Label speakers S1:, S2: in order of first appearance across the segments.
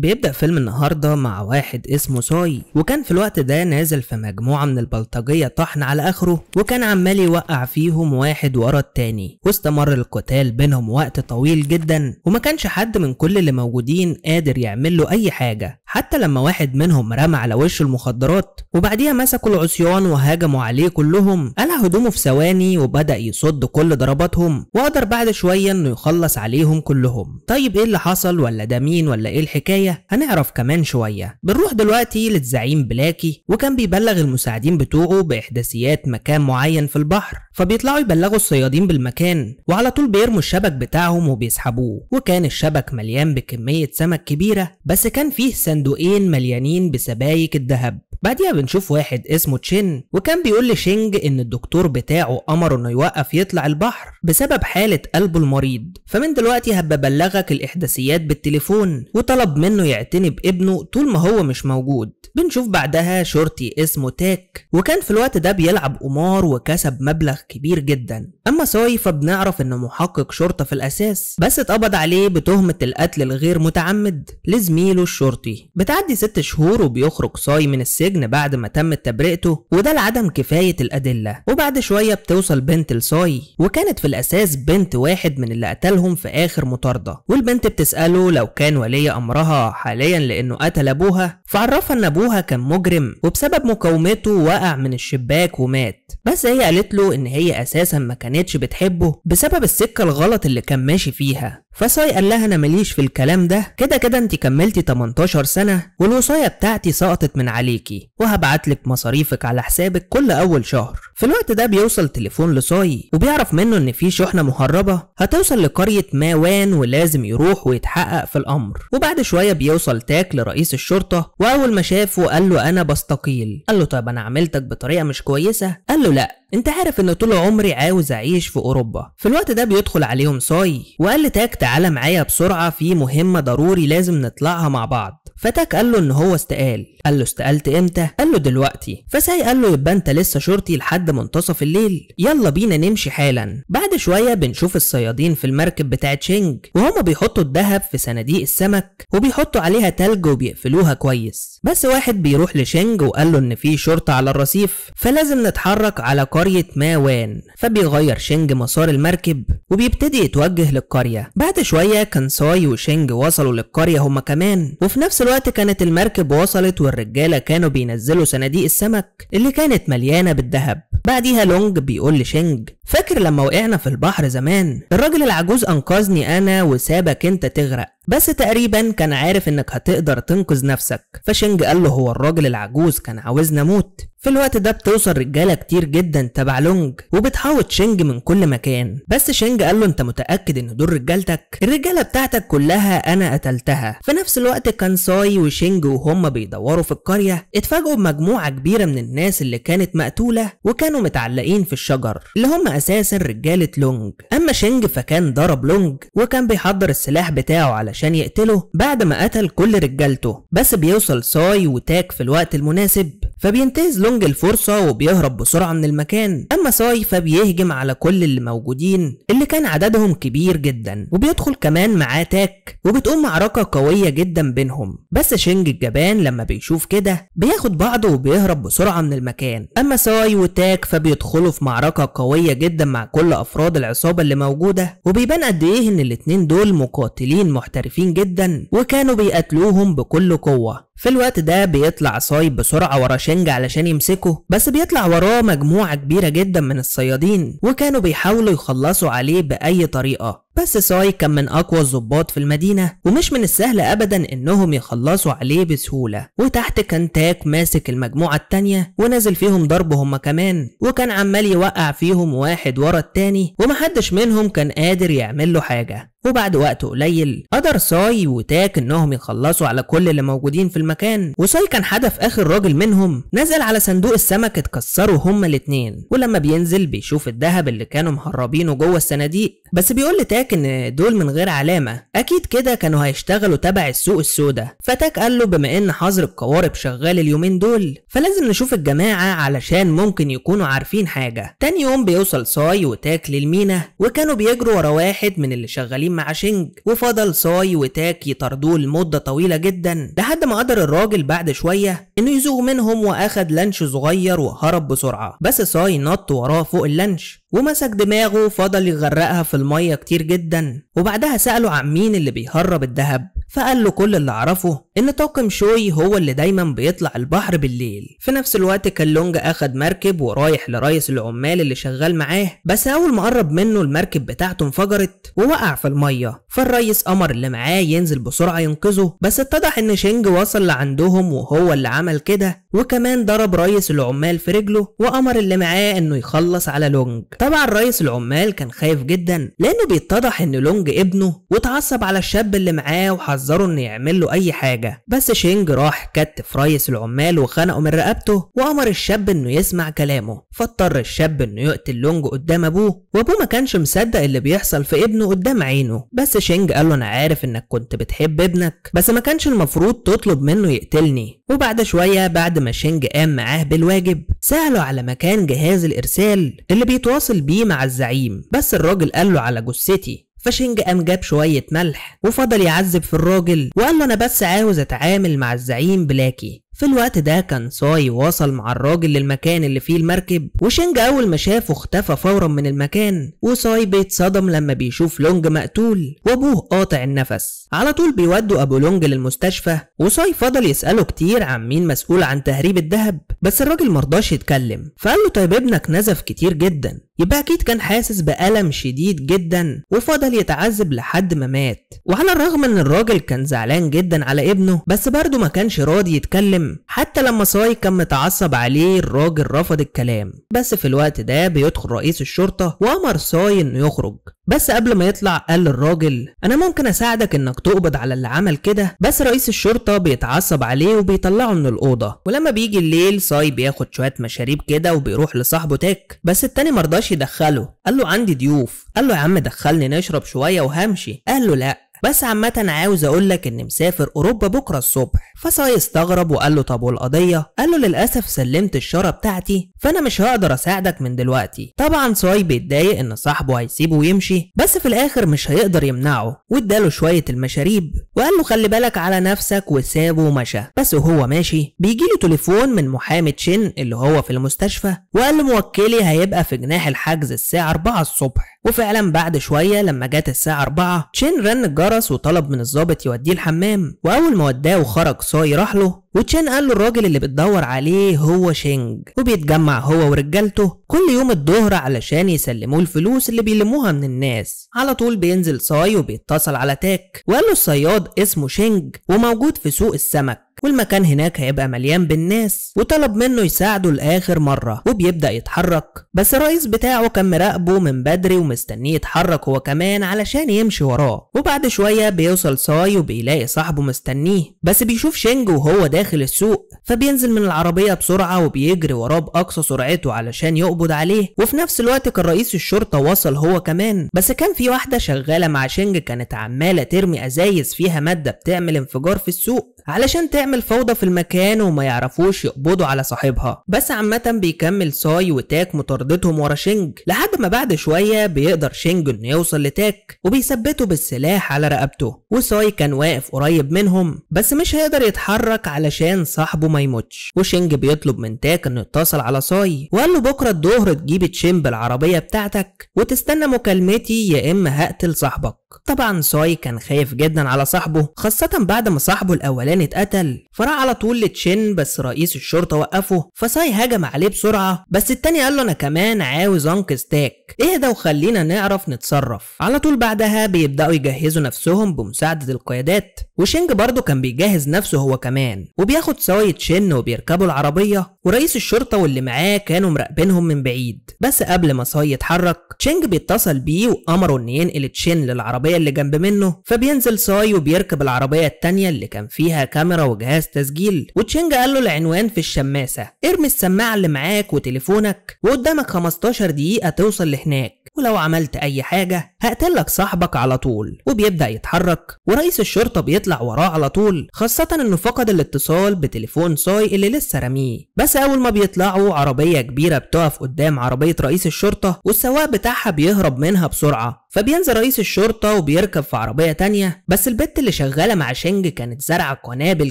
S1: بيبدأ فيلم النهاردة مع واحد اسمه ساي وكان في الوقت ده نازل في مجموعة من البلطجية طحن على آخره وكان عمال يوقع فيهم واحد ورا التاني واستمر القتال بينهم وقت طويل جدا وما كانش حد من كل اللي موجودين قادر يعمل له أي حاجة حتى لما واحد منهم رمى على وشه المخدرات وبعديها مسكوا العصيان وهاجموا عليه كلهم قلع هدومه في ثواني وبدأ يصد كل ضرباتهم وقدر بعد شوية انه يخلص عليهم كلهم طيب ايه اللي حصل ولا ده مين ولا ايه الحكاية هنعرف كمان شوية بنروح دلوقتي للزعيم بلاكي وكان بيبلغ المساعدين بتوعه بإحداثيات مكان معين في البحر فبيطلعوا يبلغوا الصيادين بالمكان وعلى طول بيرموا الشبك بتاعهم وبيسحبوه وكان الشبك مليان بكمية سمك كبيرة بس كان فيه سن صندوقين مليانين بسبايك الذهب بعديها بنشوف واحد اسمه تشين وكان بيقول لشينج ان الدكتور بتاعه امره انه يوقف يطلع البحر بسبب حالة قلبه المريض فمن دلوقتي بلغك الاحداثيات بالتليفون وطلب منه يعتني بابنه طول ما هو مش موجود بنشوف بعدها شرطي اسمه تاك وكان في الوقت ده بيلعب قمار وكسب مبلغ كبير جدا اما ساي فبنعرف انه محقق شرطة في الاساس بس اتقبض عليه بتهمة القتل الغير متعمد لزميله الشرطي بتعدي ست شهور وبيخرج صاي من السجن بعد ما تمت تبرئته وده لعدم كفاية الأدلة وبعد شوية بتوصل بنت لصاي وكانت في الأساس بنت واحد من اللي قتلهم في آخر مطاردة والبنت بتسأله لو كان ولي أمرها حاليا لأنه قتل أبوها فعرفها أن أبوها كان مجرم وبسبب مقاومته وقع من الشباك ومات بس هي قالت له إن هي أساسا ما كانتش بتحبه بسبب السكة الغلط اللي كان ماشي فيها فصاي قال لها أنا ماليش في الكلام ده كده كده أنت كملتي 18 سنة سنة والوصاية بتاعتي سقطت من عليكي وهبعتلك مصاريفك على حسابك كل أول شهر في الوقت ده بيوصل تليفون لصاي وبيعرف منه إن في شحنة مهربة هتوصل لقرية ماوان ولازم يروح ويتحقق في الأمر وبعد شوية بيوصل تاك لرئيس الشرطة وأول ما شافه قال له أنا بستقيل قال له طب أنا عملتك بطريقة مش كويسة قال له لأ انت عارف ان طول عمري عاوز اعيش في اوروبا في الوقت ده بيدخل عليهم صاي وقال لتاك تعالى معايا بسرعه في مهمه ضروري لازم نطلعها مع بعض فتاك قال له ان هو استقال قال له استقلت امتى قال له دلوقتي فساي قال له يبقى انت لسه شرطي لحد منتصف الليل يلا بينا نمشي حالا بعد شويه بنشوف الصيادين في المركب بتاع شينج وهما بيحطوا الذهب في صناديق السمك وبيحطوا عليها تلج وبيقفلوها كويس بس واحد بيروح لشينج وقال له ان في شرطه على الرصيف فلازم نتحرك على قريه ماوان فبيغير شينج مسار المركب وبيبتدي يتوجه للقريه بعد شويه كان ساي وشينج وصلوا للقريه هما كمان وفي نفس الوقت الوقت كانت المركب وصلت والرجالة كانوا بينزلوا صناديق السمك اللي كانت مليانة بالذهب بعديها لونج بيقول لشينج فاكر لما وقعنا في البحر زمان الراجل العجوز أنقذني أنا وسابك أنت تغرق بس تقريبا كان عارف انك هتقدر تنقذ نفسك فشينج قال له هو الراجل العجوز كان عاوزنا موت في الوقت ده بتوصل رجاله كتير جدا تبع لونج وبتحاوط شينج من كل مكان بس شينج قال له انت متاكد ان دول رجالتك الرجاله بتاعتك كلها انا قتلتها في نفس الوقت كان ساي وشينج وهم بيدوروا في القريه اتفاجئوا بمجموعه كبيره من الناس اللي كانت مقتوله وكانوا متعلقين في الشجر اللي هم اساسا رجاله لونج اما شينج فكان ضرب لونج وكان بيحضر السلاح بتاعه على علشان يقتله بعد ما قتل كل رجالته بس بيوصل ساي وتاك في الوقت المناسب فبينتهز لونج الفرصة وبيهرب بسرعة من المكان أما ساي فبيهجم على كل اللي موجودين اللي كان عددهم كبير جدا وبيدخل كمان معاه تاك وبتقوم معركة قوية جدا بينهم بس شينج الجبان لما بيشوف كده بياخد بعضه وبيهرب بسرعة من المكان أما ساي وتاك فبيدخلوا في معركة قوية جدا مع كل أفراد العصابة اللي موجودة وبيبان قد إيه إن الاتنين دول مقاتلين محترفين جدا وكانوا بيقاتلوهم بكل قوة في الوقت ده بيطلع ساي بسرعة ورا الشنج علشان يمسكه بس بيطلع وراه مجموعة كبيرة جدا من الصيادين وكانوا بيحاولوا يخلصوا عليه بأي طريقة بس ساي كان من أقوى الظباط في المدينة ومش من السهل أبدا إنهم يخلصوا عليه بسهولة وتحت كان تاك ماسك المجموعة التانية ونازل فيهم ضرب هم كمان وكان عمال يوقع فيهم واحد ورا التاني ومحدش منهم كان قادر يعمل له حاجة وبعد وقت قليل قدر ساي وتاك انهم يخلصوا على كل اللي موجودين في المكان وساي كان حدف اخر راجل منهم نزل على صندوق السمك اتكسروا هما الاتنين ولما بينزل بيشوف الذهب اللي كانوا مهربينه جوه الصناديق بس بيقول لتاك ان دول من غير علامة اكيد كده كانوا هيشتغلوا تبع السوق السوداء فتاك قال له بما ان حظر القوارب شغال اليومين دول فلازم نشوف الجماعة علشان ممكن يكونوا عارفين حاجة تاني يوم بيوصل ساي وتاك للمينا وكانوا بيجروا ورا واحد من اللي شغالين مع شينج وفضل ساي وتاك يطاردوه لمدة طويلة جدا لحد ما قدر الراجل بعد شوية انه يزوغ منهم واخد لانش صغير وهرب بسرعة بس ساي نط وراه فوق اللانش ومسك دماغه وفضل يغرقها في المية كتير جدا وبعدها سأله عن مين اللي بيهرب الدهب فقال له كل اللي اعرفه ان طاقم شوي هو اللي دايما بيطلع البحر بالليل في نفس الوقت كان لونج اخد مركب ورايح لرئيس العمال اللي شغال معاه بس اول ما قرب منه المركب بتاعته انفجرت ووقع في الميه فالريس امر اللي معاه ينزل بسرعه ينقذه بس اتضح ان شينج وصل لعندهم وهو اللي عمل كده وكمان ضرب رئيس العمال في رجله وامر اللي معاه انه يخلص على لونج طبعا رئيس العمال كان خايف جدا لانه بيتضح ان لونج ابنه واتعصب على الشاب اللي معاه حذره انه يعمل له اي حاجه بس شينج راح كتف رئيس العمال وخنقه من رقبته وامر الشاب انه يسمع كلامه فاضطر الشاب انه يقتل لونج قدام ابوه وابوه ما كانش مصدق اللي بيحصل في ابنه قدام عينه بس شينج قال له انا عارف انك كنت بتحب ابنك بس ما كانش المفروض تطلب منه يقتلني وبعد شويه بعد ما شينج قام معاه بالواجب ساله على مكان جهاز الارسال اللي بيتواصل بيه مع الزعيم بس الراجل قال له على جثتي فشنج قام جاب شوية ملح وفضل يعذب في الراجل وقال له أنا بس عاوز أتعامل مع الزعيم بلاكي في الوقت ده كان ساي وصل مع الراجل للمكان اللي فيه المركب وشينج أول ما شافه اختفى فورا من المكان وساي بيتصدم لما بيشوف لونج مقتول وأبوه قاطع النفس على طول بيودوا أبو لونج للمستشفى وساي فضل يسأله كتير عن مين مسؤول عن تهريب الذهب بس الراجل مرضاش يتكلم فقال له طيب ابنك نزف كتير جدا يبقى أكيد كان حاسس بألم شديد جدا وفضل يتعذب لحد ما مات وعلى الرغم إن الراجل كان زعلان جدا على ابنه بس برضه ما كانش راضي يتكلم حتى لما صاي كان متعصب عليه الراجل رفض الكلام بس في الوقت ده بيدخل رئيس الشرطة وأمر صاي إنه يخرج بس قبل ما يطلع قال للراجل أنا ممكن أساعدك إنك تقبض على اللي عمل كده بس رئيس الشرطة بيتعصب عليه وبيطلعه من الأوضة ولما بيجي الليل صاي بياخد شوية مشاريب كده وبيروح لصاحبه تاك بس التاني مرضاش يدخله قال له عندي ضيوف قال له يا عم دخلني نشرب شوية وهمشي قال له لأ بس عامة عاوز اقول لك ان مسافر اوروبا بكرة الصبح فصاي استغرب وقال له طب والقضية قال له للأسف سلمت الشارة بتاعتي فانا مش هقدر اساعدك من دلوقتي طبعا صاي بيتضايق ان صاحبه هيسيبه ويمشي بس في الاخر مش هيقدر يمنعه واداله شوية المشاريب وقال له خلي بالك على نفسك وسابه ومشى بس وهو ماشي بيجيله تليفون من محامي تشين اللي هو في المستشفى وقال له موكلي هيبقى في جناح الحجز الساعة 4 الصبح وفعلا بعد شوية لما جت الساعة 4 تشين رن الجار الجرس وطلب من الظابط يوديه الحمام وأول ما وداه وخرج صاي راح له وتشان قال له الراجل اللي بتدور عليه هو شينج وبيتجمع هو ورجالته كل يوم الظهر علشان يسلموه الفلوس اللي بيلموها من الناس على طول بينزل ساي وبيتصل على تاك وقال له الصياد اسمه شينج وموجود في سوق السمك والمكان هناك هيبقى مليان بالناس وطلب منه يساعده لآخر مرة وبيبدأ يتحرك بس الرئيس بتاعه كان مراقبه من بدري ومستنيه يتحرك هو كمان علشان يمشي وراه وبعد شوية بيوصل ساي وبيلاقي صاحبه مستنيه بس بيشوف شينج وهو ده داخل السوق فبينزل من العربية بسرعة وبيجري وراه بأقصى سرعته علشان يقبض عليه وفي نفس الوقت كان رئيس الشرطة وصل هو كمان بس كان في واحدة شغالة مع شينج كانت عمالة ترمي أزايز فيها مادة بتعمل انفجار في السوق علشان تعمل فوضى في المكان وما يعرفوش يقبضوا على صاحبها بس عامة بيكمل ساي وتاك مطاردتهم ورا شينج لحد ما بعد شوية بيقدر شينج انه يوصل لتاك وبيثبته بالسلاح على رقبته وساي كان واقف قريب منهم بس مش هيقدر يتحرك علشان صاحبه ما يموتش وشينج بيطلب من تاك انه يتصل على ساي وقال له بكرة الظهر تجيب تشيم بالعربية بتاعتك وتستنى مكالمتي يا اما هقتل صاحبك طبعا سوي كان خايف جدا على صاحبه خاصة بعد ما صاحبه الأولاني اتقتل فراح على طول لتشين بس رئيس الشرطة وقفه فساي هجم عليه بسرعة بس التاني قال له أنا كمان عاوز أنقذ تاك اهدى وخلينا نعرف نتصرف على طول بعدها بيبدأوا يجهزوا نفسهم بمساعدة القيادات وشينج برضه كان بيجهز نفسه هو كمان وبياخد سوي تشين وبيركبوا العربية ورئيس الشرطة واللي معاه كانوا مراقبينهم من بعيد بس قبل ما ساي يتحرك تشينج بيتصل بيه وأمره إن ينقل تشين للعربية اللي جنب منه فبينزل ساي وبيركب العربية التانية اللي كان فيها كاميرا وجهاز تسجيل وتشينج قال له العنوان في الشماسة ارمي السماعة اللي معاك وتليفونك وقدامك 15 دقيقة توصل لهناك ولو عملت أي حاجة هقتلك صاحبك على طول وبيبدأ يتحرك ورئيس الشرطة بيطلع وراه على طول خاصة إنه فقد الاتصال بتليفون ساي اللي لسه رميه بس أول ما بيطلعوا عربية كبيرة بتقف قدام عربية رئيس الشرطة والسواق بتاعها بيهرب منها بسرعة فبينزل رئيس الشرطة وبيركب في عربية تانية بس البت اللي شغالة مع شنج كانت زرع قنابل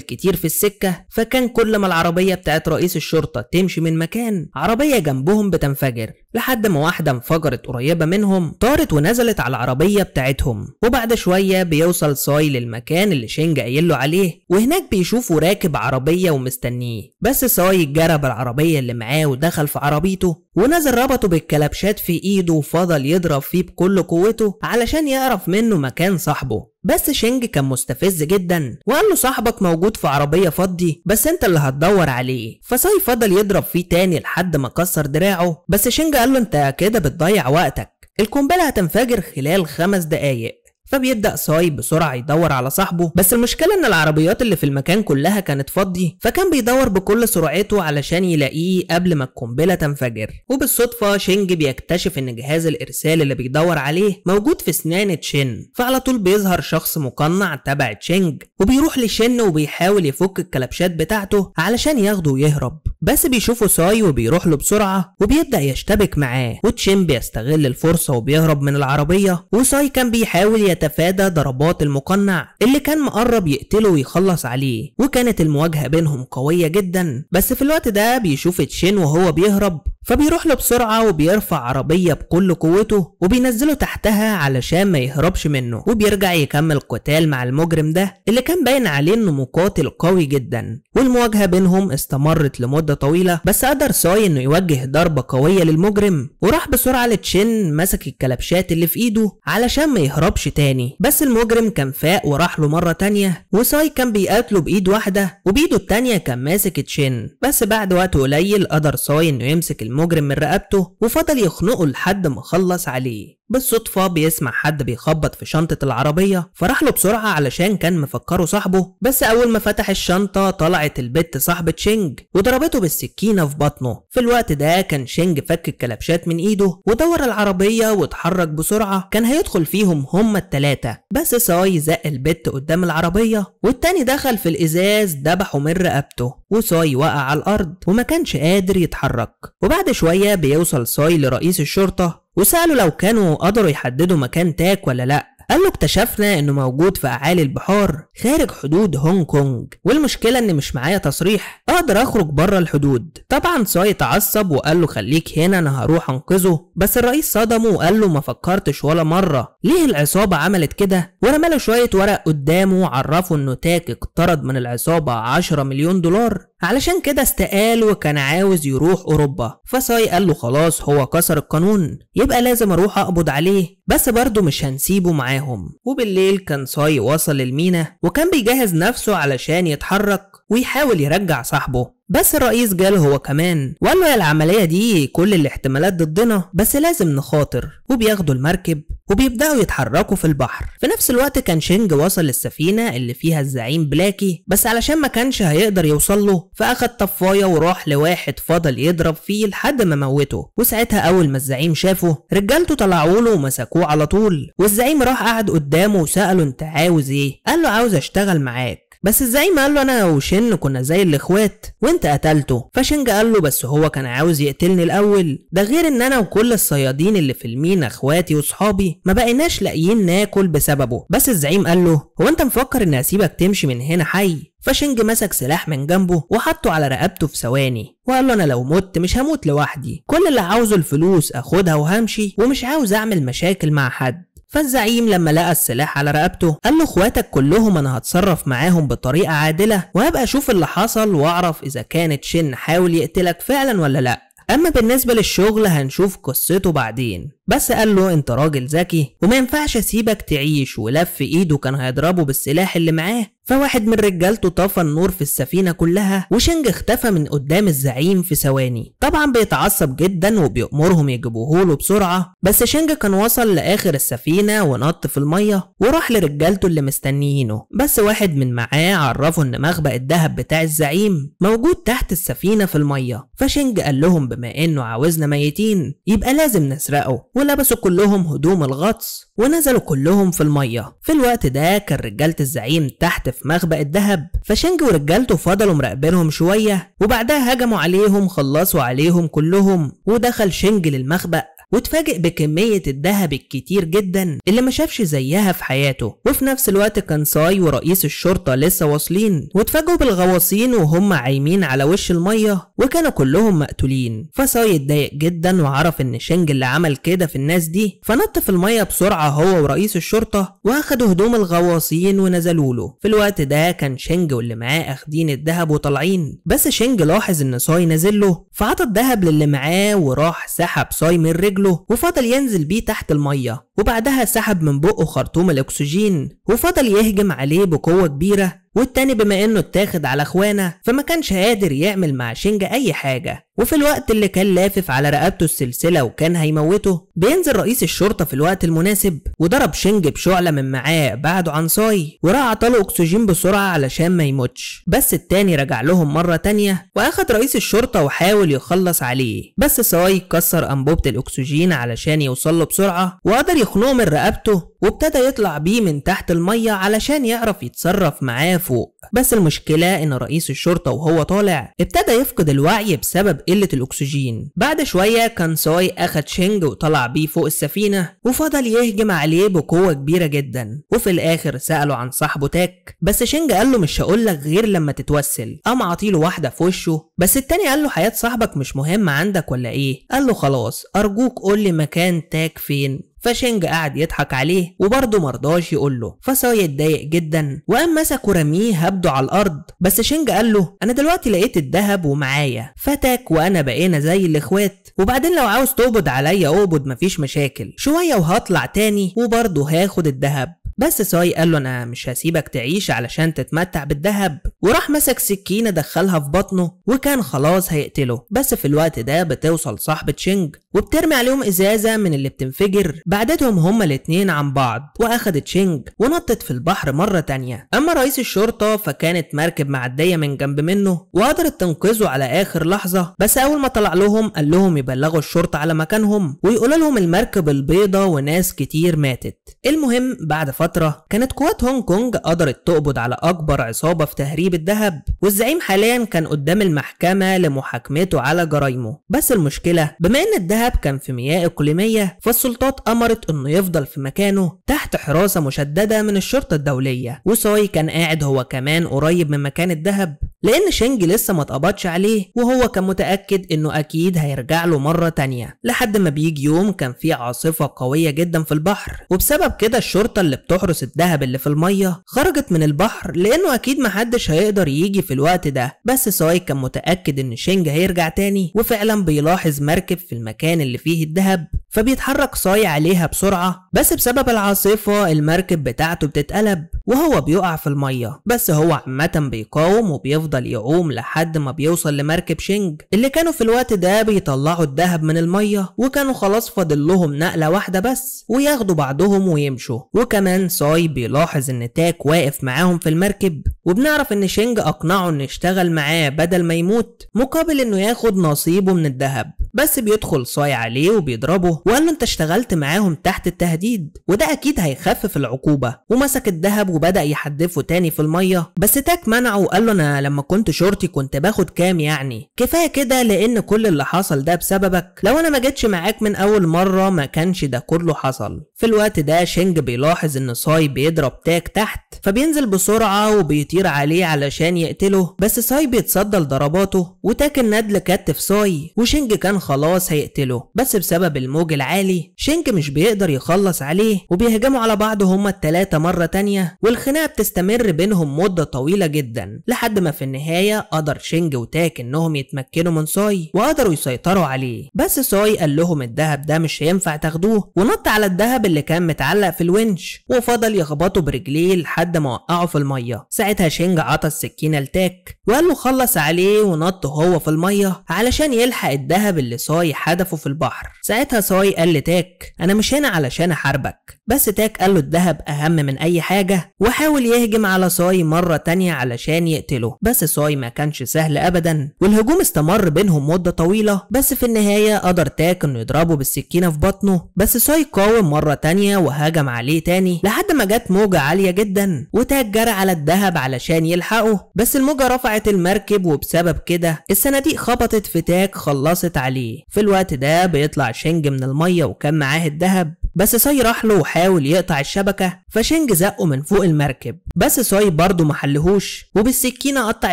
S1: كتير في السكة فكان كل ما العربية بتاعت رئيس الشرطة تمشي من مكان عربية جنبهم بتنفجر لحد ما واحدة انفجرت قريبة منهم طارت ونزلت على العربية بتاعتهم وبعد شوية بيوصل ساي للمكان اللي شينج قايله عليه وهناك بيشوفه راكب عربية ومستنيه بس ساي جرب العربية اللي معاه ودخل في عربيته ونزل ربطه بالكلبشات في ايده وفضل يضرب فيه بكل قوته علشان يعرف منه مكان صاحبه بس شينج كان مستفز جدا وقال له صاحبك موجود في عربية فضي بس انت اللي هتدور عليه فصاي فضل يضرب فيه تاني لحد ما كسر دراعه بس شينج قال له انت كده بتضيع وقتك القنبلة هتنفجر خلال خمس دقايق فبيبدأ ساي بسرعة يدور على صاحبه بس المشكلة ان العربيات اللي في المكان كلها كانت فاضية فكان بيدور بكل سرعته علشان يلاقيه قبل ما القنبلة تنفجر وبالصدفة شينج بيكتشف ان جهاز الارسال اللي بيدور عليه موجود في اسنان تشين فعلى طول بيظهر شخص مقنع تبع تشينج وبيروح لشن وبيحاول يفك الكلبشات بتاعته علشان ياخده ويهرب بس بيشوفه ساي وبيروح له بسرعة وبيبدأ يشتبك معاه وتشين بيستغل الفرصة وبيهرب من العربية وساي كان بيحاول يت يتفادى ضربات المقنع اللي كان مقرب يقتله ويخلص عليه وكانت المواجهة بينهم قوية جدا بس في الوقت ده بيشوف تشين وهو بيهرب فبيروح له بسرعة وبيرفع عربية بكل قوته وبينزله تحتها علشان ما يهربش منه وبيرجع يكمل قتال مع المجرم ده اللي كان باين عليه انه مقاتل قوي جدا والمواجهة بينهم استمرت لمدة طويلة بس قدر ساي انه يوجه ضربة قوية للمجرم وراح بسرعة لتشين مسك الكلبشات اللي في ايده علشان ما يهربش تاني تاني بس المجرم كان فاق وراح له مرة تانية وساي كان بيقاتله بإيد واحدة وبإيده التانية كان ماسك تشين بس بعد وقت قليل قدر ساي إنه يمسك المجرم من رقبته وفضل يخنقه لحد ما خلص عليه بالصدفة بيسمع حد بيخبط في شنطة العربية فراح له بسرعة علشان كان مفكره صاحبه بس أول ما فتح الشنطة طلعت البت صاحبة شينج وضربته بالسكينة في بطنه في الوقت ده كان شينج فك الكلبشات من إيده ودور العربية واتحرك بسرعة كان هيدخل فيهم هما التلاتة بس ساي زق البت قدام العربية والتاني دخل في الإزاز دبحه من رقبته وساي وقع على الأرض وما كانش قادر يتحرك وبعد شوية بيوصل ساي لرئيس الشرطة وسأله لو كانوا قدروا يحددوا مكان تاك ولا لأ قال له اكتشفنا انه موجود في اعالي البحار خارج حدود هونج كونج والمشكله ان مش معايا تصريح اقدر اخرج بره الحدود طبعا ساي اتعصب وقال له خليك هنا انا هروح انقذه بس الرئيس صدمه وقال له ما فكرتش ولا مره ليه العصابه عملت كده ورمى له شويه ورق قدامه وعرفه انه تاك اقترض من العصابه 10 مليون دولار علشان كده استقال وكان عاوز يروح أوروبا فصاي قال له خلاص هو كسر القانون يبقى لازم أروح أقبض عليه بس برضه مش هنسيبه معاهم وبالليل كان صاي وصل المينا وكان بيجهز نفسه علشان يتحرك ويحاول يرجع صاحبه بس الرئيس جاله هو كمان وقال له يا العملية دي كل الاحتمالات ضدنا بس لازم نخاطر وبياخدوا المركب وبيبدأوا يتحركوا في البحر في نفس الوقت كان شينج وصل للسفينة اللي فيها الزعيم بلاكي بس علشان ما كانش هيقدر يوصل له فأخد طفاية وراح لواحد فضل يضرب فيه لحد ما موته وساعتها أول ما الزعيم شافه رجالته طلعوا له ومسكوه على طول والزعيم راح قعد قدامه وسأله أنت عاوز إيه؟ قال له عاوز أشتغل معاك بس ازاي ما قال له انا وشن كنا زي الاخوات وانت قتلته فشنج قال له بس هو كان عاوز يقتلني الاول ده غير ان انا وكل الصيادين اللي في المينا اخواتي وصحابي ما بقيناش لاقيين ناكل بسببه بس الزعيم قال له هو انت مفكر اني اسيبك تمشي من هنا حي فشنج مسك سلاح من جنبه وحطه على رقبته في ثواني وقال له انا لو مت مش هموت لوحدي كل اللي عاوزه الفلوس اخدها وهمشي ومش عاوز اعمل مشاكل مع حد فالزعيم لما لقى السلاح على رقبته قال له اخواتك كلهم انا هتصرف معاهم بطريقه عادله وهبقى اشوف اللي حصل واعرف اذا كانت شن حاول يقتلك فعلا ولا لا اما بالنسبه للشغل هنشوف قصته بعدين بس قال له انت راجل ذكي وما ينفعش اسيبك تعيش ولف ايده كان هيضربه بالسلاح اللي معاه فواحد من رجالته طفى النور في السفينة كلها وشينج اختفى من قدام الزعيم في ثواني طبعا بيتعصب جدا وبيأمرهم يجيبوه له بسرعة بس شينج كان وصل لآخر السفينة ونط في المية وراح لرجالته اللي مستنيينه بس واحد من معاه عرفه ان مخبأ الذهب بتاع الزعيم موجود تحت السفينة في المية فشينج قال لهم بما انه عاوزنا ميتين يبقى لازم نسرقه ولبسوا كلهم هدوم الغطس ونزلوا كلهم في المية في الوقت ده كان رجالة الزعيم تحت في مخبأ الذهب فشنج ورجالته فضلوا مراقبينهم شوية وبعدها هجموا عليهم خلصوا عليهم كلهم ودخل شنج للمخبأ واتفاجئ بكمية الذهب الكتير جدا اللي ما شافش زيها في حياته وفي نفس الوقت كان ساي ورئيس الشرطة لسه واصلين واتفاجئوا بالغواصين وهم عايمين على وش المية وكانوا كلهم مقتولين فساي اتضايق جدا وعرف ان شنج اللي عمل كده في الناس دي فنط في المية بسرعة هو ورئيس الشرطة واخدوا هدوم الغواصين ونزلوا له في الوقت ده كان شنج واللي معاه اخدين الذهب وطالعين بس شنج لاحظ ان ساي نازل له فعطى الذهب للي معاه وراح سحب ساي من رجله رجله وفضل ينزل بيه تحت المية وبعدها سحب من بقه خرطوم الأكسجين وفضل يهجم عليه بقوة كبيرة والتاني بما انه اتاخد على اخوانه فما كانش قادر يعمل مع شينجا اي حاجة وفي الوقت اللي كان لافف على رقبته السلسلة وكان هيموته بينزل رئيس الشرطة في الوقت المناسب وضرب شنج بشعلة من معاه بعده عن صاي وراح عطاله أكسجين بسرعة علشان ما يموتش بس التاني رجع لهم مرة تانية وأخد رئيس الشرطة وحاول يخلص عليه بس صاي كسر أنبوبة الأكسجين علشان يوصله بسرعة وقدر يخنقه من رقبته وابتدى يطلع بيه من تحت المية علشان يعرف يتصرف معاه فوق بس المشكلة إن رئيس الشرطة وهو طالع ابتدى يفقد الوعي بسبب قلة الأكسجين بعد شوية كان ساي أخد شينج وطلع بيه فوق السفينة وفضل يهجم عليه بقوة كبيرة جدا وفي الآخر سأله عن صاحبه تاك بس شينج قال له مش هقولك غير لما تتوسل قام عطيله واحدة في وشه بس التاني قال له حياة صاحبك مش مهم عندك ولا إيه قال له خلاص أرجوك قول لي مكان تاك فين فشينج قعد يضحك عليه وبرضه مرضاش يقول له فساي اتضايق جدا وقام مسك ورميه هبده على الارض بس شينج قال له انا دلوقتي لقيت الذهب ومعايا فتاك وانا بقينا زي الاخوات وبعدين لو عاوز تقبض عليا اقبض مفيش مشاكل شويه وهطلع تاني وبرضه هاخد الذهب بس ساي قال له انا مش هسيبك تعيش علشان تتمتع بالذهب وراح مسك سكينه دخلها في بطنه وكان خلاص هيقتله بس في الوقت ده بتوصل صاحبه شينج وبترمي عليهم ازازه من اللي بتنفجر بعدتهم هما الاتنين عن بعض واخدت شينج ونطت في البحر مره تانية اما رئيس الشرطه فكانت مركب معديه من جنب منه وقدرت تنقذه على اخر لحظه بس اول ما طلع لهم قال لهم يبلغوا الشرطه على مكانهم ويقولوا لهم المركب البيضه وناس كتير ماتت المهم بعد فتره فترة كانت قوات هونج كونج قدرت تقبض على أكبر عصابة في تهريب الذهب والزعيم حاليا كان قدام المحكمة لمحاكمته على جرايمه بس المشكلة بما إن الذهب كان في مياه إقليمية فالسلطات أمرت إنه يفضل في مكانه تحت حراسة مشددة من الشرطة الدولية وسوي كان قاعد هو كمان قريب من مكان الذهب لأن شينج لسه ما اتقبضش عليه وهو كان متأكد إنه أكيد هيرجع له مرة تانية لحد ما بيجي يوم كان في عاصفة قوية جدا في البحر وبسبب كده الشرطة اللي بتحرس الذهب اللي في المية خرجت من البحر لأنه أكيد محدش هيقدر يجي في الوقت ده بس ساي كان متأكد إن شينج هيرجع تاني وفعلا بيلاحظ مركب في المكان اللي فيه الذهب فبيتحرك ساي عليها بسرعة بس بسبب العاصفة المركب بتاعته بتتقلب وهو بيقع في المية بس هو عامة بيقاوم وبيفضل يعوم لحد ما بيوصل لمركب شينج اللي كانوا في الوقت ده بيطلعوا الذهب من المية وكانوا خلاص فاضل لهم نقلة واحدة بس وياخدوا بعضهم ويمشوا وكمان ساي بيلاحظ ان تاك واقف معاهم في المركب وبنعرف ان شينج اقنعه انه يشتغل معاه بدل ما يموت مقابل انه ياخد نصيبه من الذهب بس بيدخل ساي عليه وبيضربه وقال له انت اشتغلت معاهم تحت التهديد الحديد وده أكيد هيخفف العقوبة ومسك الذهب وبدأ يحدفه تاني في المية بس تاك منعه وقال له أنا لما كنت شرطي كنت باخد كام يعني كفاية كده لأن كل اللي حصل ده بسببك لو أنا ما جيتش معاك من أول مرة ما كانش ده كله حصل في الوقت ده شينج بيلاحظ إن ساي بيضرب تاك تحت فبينزل بسرعة وبيطير عليه علشان يقتله بس ساي بيتصدى لضرباته وتاك الندل لكتف ساي وشينج كان خلاص هيقتله بس بسبب الموج العالي شينج مش بيقدر يخلص بيخلص عليه وبيهجموا على بعض هما التلاتة مرة تانية والخناقة بتستمر بينهم مدة طويلة جدا لحد ما في النهاية قدر شينج وتاك انهم يتمكنوا من ساي وقدروا يسيطروا عليه بس ساي قال لهم الدهب ده مش هينفع تاخدوه ونط على الدهب اللي كان متعلق في الونش وفضل يخبطه برجليه لحد ما وقعه في المية ساعتها شينج عطى السكينة لتاك وقال له خلص عليه ونط هو في المية علشان يلحق الدهب اللي ساي حدفه في البحر ساعتها ساي قال لتاك انا مش هنا علشان حربك بس تاك قال له الذهب أهم من أي حاجة وحاول يهجم على ساي مرة تانية علشان يقتله بس ساي ما كانش سهل أبدا والهجوم استمر بينهم مدة طويلة بس في النهاية قدر تاك إنه يضربه بالسكينة في بطنه بس ساي قاوم مرة تانية وهجم عليه تاني لحد ما جت موجة عالية جدا وتاك جرى على الذهب علشان يلحقه بس الموجة رفعت المركب وبسبب كده الصناديق خبطت في تاك خلصت عليه في الوقت ده بيطلع شنج من المية وكان معاه الذهب بس ساي راح له وحاول يقطع الشبكة فشينج زقه من فوق المركب بس ساي برضه محلهوش وبالسكينة قطع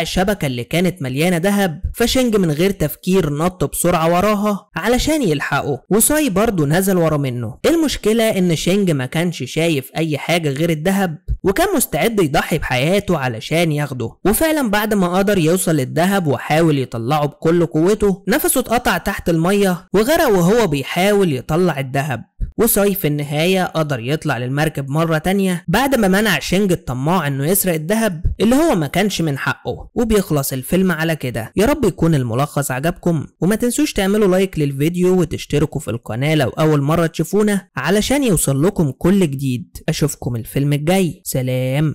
S1: الشبكة اللي كانت مليانة دهب فشينج من غير تفكير نط بسرعة وراها علشان يلحقه وساي برضه نزل ورا منه المشكلة إن شينج ما كانش شايف أي حاجة غير الدهب وكان مستعد يضحي بحياته علشان ياخده وفعلا بعد ما قدر يوصل للدهب وحاول يطلعه بكل قوته نفسه اتقطع تحت المية وغرق وهو بيحاول يطلع الدهب وساي في النهاية قدر يطلع للمركب مرة تانية بعد ما منع شينج الطماع انه يسرق الذهب اللي هو ما كانش من حقه وبيخلص الفيلم على كده يا رب يكون الملخص عجبكم وما تنسوش تعملوا لايك للفيديو وتشتركوا في القناة لو أول مرة تشوفونا علشان يوصل لكم كل جديد أشوفكم الفيلم الجاي سلام